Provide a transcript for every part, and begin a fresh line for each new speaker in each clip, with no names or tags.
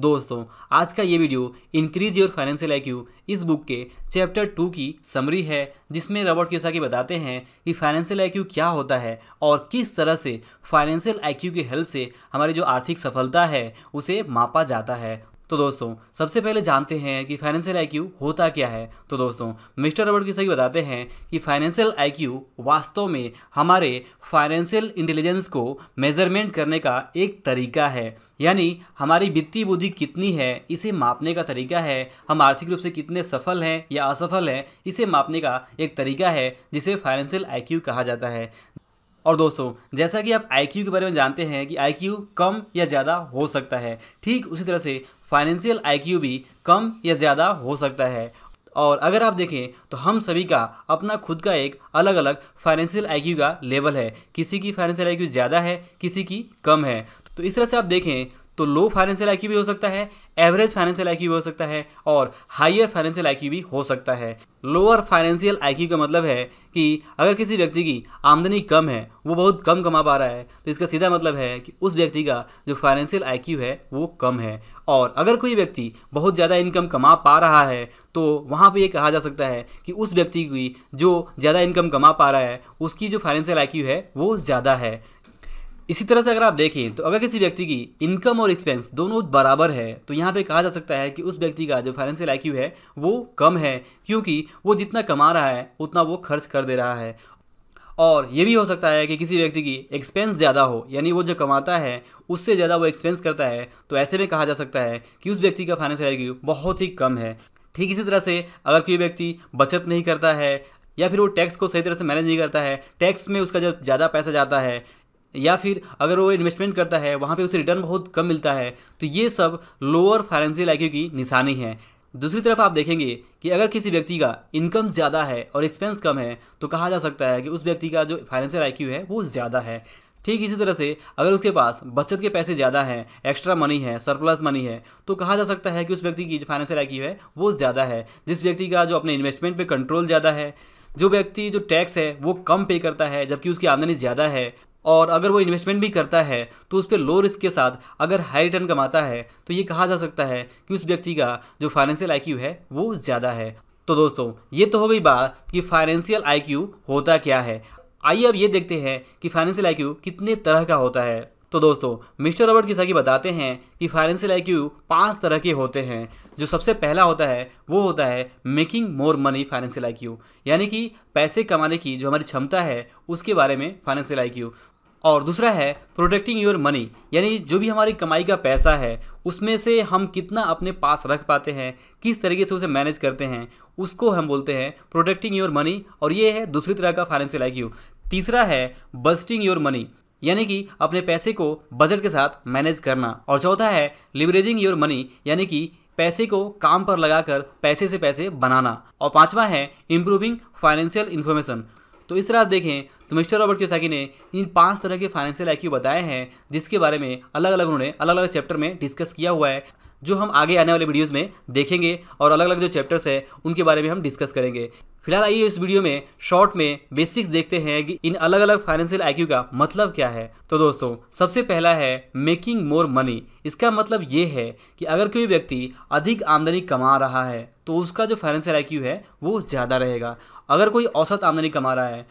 दोस्तों आज का ये video increase your financial Q इस बुक के चैप्टर टू की समरी है जिसमें रॉबर्ट कियोसाकी बताते हैं कि फाइनेंशियल क्यू क्या होता है और किस तरह से फाइनेंशियल क्यू की हेल्प से हमारी जो आर्थिक सफलता है उसे मापा जाता है तो दोस्तों सबसे पहले जानते हैं कि फाइनेंशियल आई होता क्या है तो दोस्तों मिस्टर रबर्ट की सही बताते हैं कि फाइनेंशियल आई वास्तव में हमारे फाइनेंशियल इंटेलिजेंस को मेजरमेंट करने का एक तरीका है यानी हमारी वित्तीय बुद्धि कितनी है इसे मापने का तरीका है हम आर्थिक रूप से कितने सफल हैं या असफल हैं इसे मापने का एक तरीका है जिसे फाइनेंशियल आई कहा जाता है और दोस्तों जैसा कि आप आई के बारे में जानते हैं कि आई कम या ज़्यादा हो सकता है ठीक उसी तरह से फाइनेंशियल आईक्यू भी कम या ज़्यादा हो सकता है और अगर आप देखें तो हम सभी का अपना खुद का एक अलग अलग फाइनेंशियल आईक्यू का लेवल है किसी की फाइनेंशियल आईक्यू ज़्यादा है किसी की कम है तो इस तरह से आप देखें तो लो फाइनेंशियल आई भी हो सकता है एवरेज फाइनेंशियल आई भी हो सकता है और हाइयर फाइनेंशियल आई भी हो सकता है लोअर फाइनेंशियल आई का मतलब है कि अगर किसी व्यक्ति की आमदनी कम है वो बहुत कम कमा पा रहा है तो इसका सीधा मतलब है कि उस व्यक्ति का जो फाइनेंशियल आई है वो कम है और अगर कोई व्यक्ति बहुत ज़्यादा इनकम कमा पा रहा है तो वहाँ पर ये कहा जा सकता है कि उस व्यक्ति की जो ज़्यादा इनकम कमा पा रहा है उसकी जो फाइनेंशियल आई है वो ज़्यादा है इसी तरह से अगर आप देखें तो अगर किसी व्यक्ति की इनकम और एक्सपेंस दोनों बराबर है तो यहाँ पे कहा जा सकता है कि उस व्यक्ति का जो फाइनेंशियल आई है वो कम है क्योंकि वो जितना कमा रहा है उतना वो खर्च कर दे रहा है और ये भी हो सकता है कि किसी व्यक्ति की एक्सपेंस ज़्यादा हो यानी वो जो कमाता है उससे ज़्यादा वो एक्सपेंस करता है तो ऐसे में कहा जा सकता है कि उस व्यक्ति का फाइनेंशियल आई बहुत ही कम है ठीक इसी तरह से अगर कोई व्यक्ति बचत नहीं करता है या फिर वो टैक्स को सही तरह से मैनेज नहीं करता है टैक्स में उसका जब ज़्यादा पैसा जाता है या फिर अगर वो इन्वेस्टमेंट करता है वहाँ पे उसे रिटर्न बहुत कम मिलता है तो ये सब लोअर फाइनेंशियल आई की निशानी है दूसरी तरफ आप देखेंगे कि अगर किसी व्यक्ति का इनकम ज़्यादा है और एक्सपेंस कम है तो कहा जा सकता है कि उस व्यक्ति का जो फाइनेंशियल आई है वो ज़्यादा है ठीक इसी तरह से अगर उसके पास बचत के पैसे ज़्यादा हैं एक्स्ट्रा मनी है सरप्लस मनी है तो कहा जा सकता है कि उस व्यक्ति की जो फाइनेंशियल आई है वो ज़्यादा है जिस व्यक्ति का जो अपने इन्वेस्टमेंट पर कंट्रोल ज़्यादा है जो व्यक्ति जो टैक्स है वो कम पे करता है जबकि उसकी आमदनी ज़्यादा है और अगर वो इन्वेस्टमेंट भी करता है तो उस पर लो रिस्क के साथ अगर हाई रिटर्न कमाता है तो ये कहा जा सकता है कि उस व्यक्ति का जो फाइनेंशियल आई है वो ज़्यादा है तो दोस्तों ये तो हो गई बात कि फाइनेंशियल आई होता क्या है आइए अब ये देखते हैं कि फाइनेंशियल आई कितने तरह का होता है तो दोस्तों मिस्टर रॉबर्ट किसाकी बताते हैं कि फाइनेंशियल आई क्यू पाँच तरह के होते हैं जो सबसे पहला होता है वो होता है making more money financial I Q यानी कि पैसे कमाने की जो हमारी क्षमता है उसके बारे में फाइनेंशियल आई क्यू और दूसरा है प्रोटेक्टिंग योर मनी यानी जो भी हमारी कमाई का पैसा है उसमें से हम कितना अपने पास रख पाते हैं किस तरीके से उसे मैनेज करते हैं उसको हम बोलते हैं प्रोटेक्टिंग योर मनी और ये है दूसरी तरह का फाइनेंशियल आई तीसरा है बस्टिंग योर मनी यानी कि अपने पैसे को बजट के साथ मैनेज करना और चौथा है लिवरेजिंग योर मनी यानी कि पैसे को काम पर लगाकर पैसे से पैसे बनाना और पांचवा है इम्प्रूविंग फाइनेंशियल इन्फॉर्मेशन तो इस तरह देखें तो मिस्टर रॉबर्ट कियोसाकी ने इन पांच तरह के फाइनेंशियल आई बताए हैं जिसके बारे में अलग अलग उन्होंने अलग अलग चैप्टर में डिस्कस किया हुआ है जो हम आगे आने वाले वीडियोस में देखेंगे और अलग अलग जो चैप्टर्स हैं उनके बारे में हम डिस्कस करेंगे फिलहाल आइए इस वीडियो में शॉर्ट में बेसिक्स देखते हैं कि इन अलग अलग फाइनेंशियल आईक्यू का मतलब क्या है तो दोस्तों सबसे पहला है मेकिंग मोर मनी इसका मतलब ये है कि अगर कोई व्यक्ति अधिक आमदनी कमा रहा है तो उसका जो फाइनेंशियल आईक्यू है वो ज़्यादा रहेगा अगर कोई औसत आमदनी कमा रहा है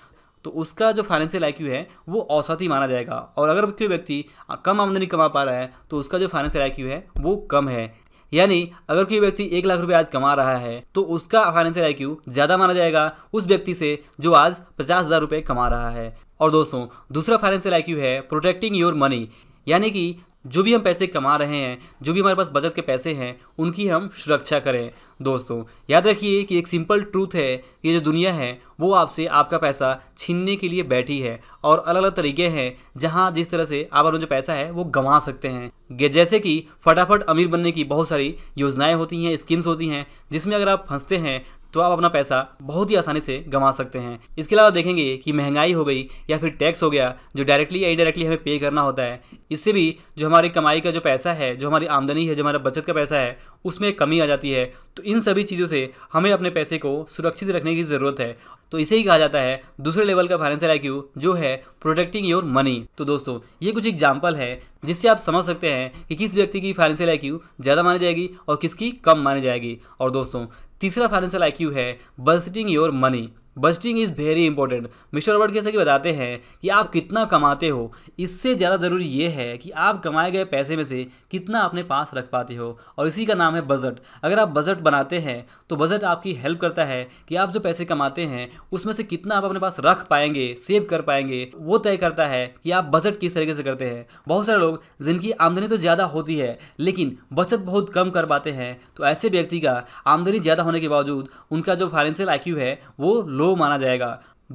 तो उसका जो फाइनेंशियल आई है वो औसत ही माना जाएगा और अगर कोई व्यक्ति कम आमदनी कमा पा रहा है तो उसका जो फाइनेंशियल आई है वो कम है यानी अगर कोई व्यक्ति एक लाख रुपए आज कमा रहा है तो उसका फाइनेंशियल आई ज़्यादा माना जाएगा उस व्यक्ति से जो आज पचास हज़ार रुपये कमा रहा है और दोस्तों दूसरा फाइनेंशियल आई है प्रोटेक्टिंग योर मनी यानी कि जो भी हम पैसे कमा रहे हैं जो भी हमारे पास बचत के पैसे हैं उनकी हम सुरक्षा करें दोस्तों याद रखिए कि एक सिंपल ट्रूथ है ये जो दुनिया है वो आपसे आपका पैसा छीनने के लिए बैठी है और अलग अलग तरीके हैं जहाँ जिस तरह से आप अपना जो पैसा है वो गंवा सकते हैं जैसे कि फटाफट अमीर बनने की बहुत सारी योजनाएं होती हैं स्कीम्स होती हैं जिसमें अगर आप फंसते हैं तो आप अपना पैसा बहुत ही आसानी से गंवा सकते हैं इसके अलावा देखेंगे कि महंगाई हो गई या फिर टैक्स हो गया जो डायरेक्टली या इनडायरेक्टली हमें पे करना होता है इससे भी जो हमारी कमाई का जो पैसा है जो हमारी आमदनी है जो हमारा बचत का पैसा है उसमें कमी आ जाती है तो इन सभी चीज़ों से हमें अपने पैसे को सुरक्षित रखने की ज़रूरत है तो इसे ही कहा जाता है दूसरे लेवल का फाइनेंशियल क्यू जो है प्रोटेक्टिंग योर मनी तो दोस्तों ये कुछ एग्जाम्पल है जिससे आप समझ सकते हैं कि किस व्यक्ति की फाइनेंशियल क्यू ज़्यादा मानी जाएगी और किसकी कम मानी जाएगी और दोस्तों तीसरा फाइनेंशियल क्यू है budgeting your money budgeting is very important mister Robert जैसे कि बताते हैं कि आप कितना कमाते हो इससे ज़्यादा ज़रूरी ये है कि आप कमाए गए पैसे में से कितना अपने पास रख पाते हो और इसी का नाम है बजट अगर आप बजट बनाते हैं तो बजट आपकी हेल्प करता है कि आप जो पैसे कमाते हैं उसमें से कितना आप अपने पास रख पाएंगे सेव कर पाएंगे वो तय करता है कि आप बजट किस तरीके से करते हैं बहुत सारे लोग जिनकी आमदनी तो ज़्यादा होती है लेकिन बचत बहुत कम कर पाते हैं तो ऐसे व्यक्ति का आमदनी ज़्यादा होने के बावजूद उनका जो फाइनेंशियल आई है वो लो लो माना जाएगा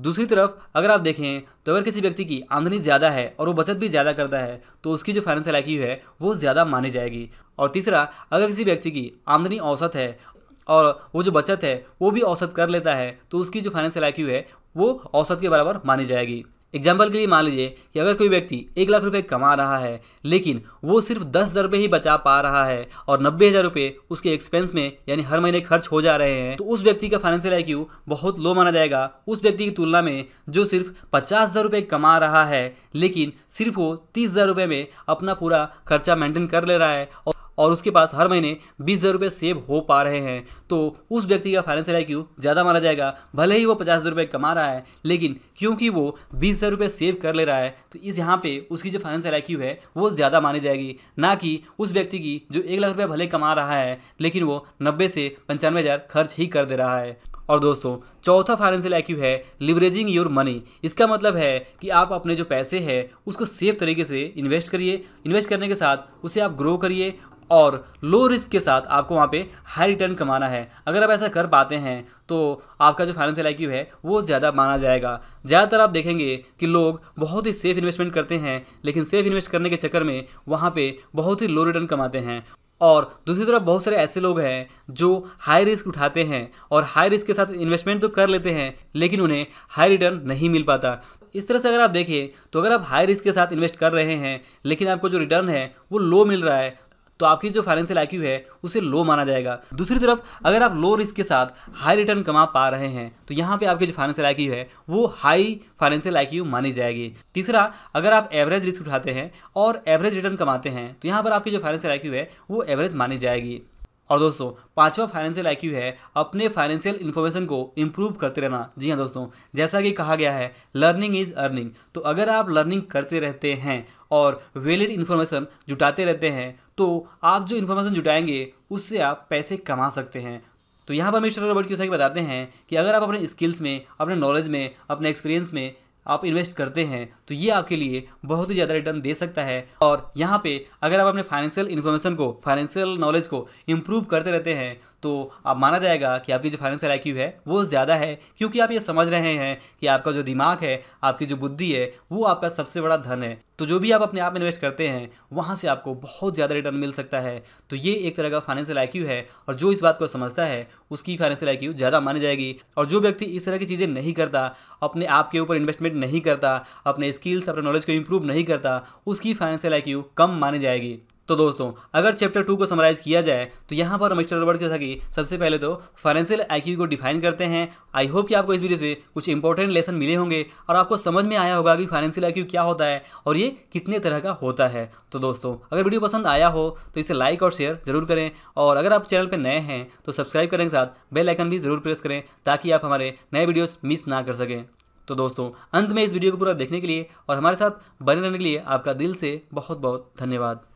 दूसरी तरफ अगर आप देखें तो अगर किसी व्यक्ति की आमदनी ज़्यादा है और वो बचत भी ज़्यादा करता है तो उसकी जो फाइनेंशियल आईक्यू है वो ज़्यादा मानी जाएगी और तीसरा अगर किसी व्यक्ति की आमदनी औसत है और वो जो बचत है वो भी औसत कर लेता है तो उसकी जो फाइनेंशियल आईक्यू है वो औसत के बराबर मानी जाएगी एग्जाम्पल के लिए मान लीजिए कि अगर कोई व्यक्ति एक लाख रुपए कमा रहा है लेकिन वो सिर्फ दस हज़ार रुपये ही बचा पा रहा है और नब्बे हज़ार रुपये उसके एक्सपेंस में यानी हर महीने खर्च हो जा रहे हैं तो उस व्यक्ति का फाइनेंशियल आई बहुत लो माना जाएगा उस व्यक्ति की तुलना में जो सिर्फ पचास हज़ार रुपये कमा रहा है लेकिन सिर्फ वो तीस हज़ार रुपये में अपना पूरा खर्चा मेंटेन कर ले रहा है और और उसके पास हर महीने बीस हज़ार रुपये सेव हो पा रहे हैं तो उस व्यक्ति का फाइनेंशियल आई ज़्यादा माना जाएगा भले ही वो पचास हज़ार रुपये कमा रहा है लेकिन क्योंकि वो बीस हज़ार रुपये सेव कर ले रहा है तो इस यहाँ पे उसकी जो फाइनेंशियल आई है वो ज़्यादा मानी जाएगी ना कि उस व्यक्ति की जो एक लाख रुपये भले कमा रहा है लेकिन वो नब्बे से पंचानवे हज़ार खर्च ही कर दे रहा है और दोस्तों चौथा फाइनेंशियल आई है लिवरेजिंग योर मनी इसका मतलब है कि आप अपने जो पैसे हैं उसको सेफ तरीके से इन्वेस्ट करिए इन्वेस्ट करने के साथ उसे आप ग्रो करिए और लो रिस्क के साथ आपको वहाँ पे हाई रिटर्न कमाना है अगर आप ऐसा कर पाते हैं तो आपका जो फाइनेंशियल आई है वो ज़्यादा माना जाएगा ज़्यादातर आप देखेंगे कि लोग बहुत ही सेफ इन्वेस्टमेंट करते हैं लेकिन सेफ इन्वेस्ट करने के चक्कर में वहाँ पर बहुत ही लो रिटर्न कमाते हैं और दूसरी तरफ बहुत सारे ऐसे लोग हैं जो हाई रिस्क उठाते हैं और हाई रिस्क के साथ इन्वेस्टमेंट तो कर लेते हैं लेकिन उन्हें हाई रिटर्न नहीं मिल पाता इस तरह से अगर आप देखें तो अगर आप हाई रिस्क के साथ इन्वेस्ट कर रहे हैं लेकिन आपको जो रिटर्न है वो लो मिल रहा है तो आपकी जो फाइनेंशियल आईक्यू है उसे लो माना जाएगा दूसरी तरफ अगर आप लो रिस्क के साथ हाई रिटर्न कमा पा रहे हैं तो यहाँ पे आपकी जो फाइनेंशियल आईक्यू है वो हाई फाइनेंशियल आईक्यू मानी जाएगी तीसरा अगर आप एवरेज रिस्क उठाते हैं और एवरेज रिटर्न कमाते हैं तो यहाँ पर आपकी जो फाइनेंशियल आई है वो एवरेज मानी जाएगी और दोस्तों पांचवा फाइनेंशियल आईक्यू है अपने फाइनेंशियल इन्फॉर्मेशन को इम्प्रूव करते रहना जी हाँ दोस्तों जैसा कि कहा गया है लर्निंग इज अर्निंग तो अगर आप लर्निंग करते रहते हैं और वैलिड इन्फॉर्मेशन जुटाते रहते हैं तो आप जो इन्फॉर्मेशन जुटाएंगे उससे आप पैसे कमा सकते हैं तो यहाँ पर मिस्टर रॉबर्ट क्यूसाकी बताते हैं कि अगर आप अपने स्किल्स में अपने नॉलेज में अपने एक्सपीरियंस में आप इन्वेस्ट करते हैं तो ये आपके लिए बहुत ही ज़्यादा रिटर्न दे सकता है और यहाँ पे अगर आप अपने फाइनेंशियल इन्फॉर्मेशन को फाइनेंशियल नॉलेज को इम्प्रूव करते रहते हैं तो आप माना जाएगा कि आपकी जो फाइनेंशियल आई है वो ज़्यादा है क्योंकि आप ये समझ रहे हैं कि आपका जो दिमाग है आपकी जो बुद्धि है वो आपका सबसे बड़ा धन है तो जो भी आप अपने आप इन्वेस्ट करते हैं वहाँ से आपको बहुत ज़्यादा रिटर्न मिल सकता है तो ये एक तरह का फाइनेंशियल आई है और जो इस बात को समझता है उसकी फाइनेंशियल आई ज़्यादा मानी जाएगी और जो व्यक्ति इस तरह की चीज़ें नहीं करता अपने आप के ऊपर इन्वेस्टमेंट नहीं करता अपने स्किल्स अपने नॉलेज को इम्प्रूव नहीं करता उसकी फाइनेंशियल आई कम मानी जाएगी तो दोस्तों अगर चैप्टर टू को समराइज किया जाए तो यहाँ पर मिस्टर रॉबर्ट के कि सबसे पहले तो फाइनेंशियल आई को डिफाइन करते हैं आई होप कि आपको इस वीडियो से कुछ इंपॉर्टेंट लेसन मिले होंगे और आपको समझ में आया होगा कि फाइनेंशियल आई क्या होता है और ये कितने तरह का होता है तो दोस्तों अगर वीडियो पसंद आया हो तो इसे लाइक और शेयर जरूर करें और अगर आप चैनल पर नए हैं तो सब्सक्राइब करने के साथ बेल आइकन भी जरूर प्रेस करें ताकि आप हमारे नए वीडियोज़ मिस ना कर सकें तो दोस्तों अंत में इस वीडियो को पूरा देखने के लिए और हमारे साथ बने रहने के लिए आपका दिल से बहुत बहुत धन्यवाद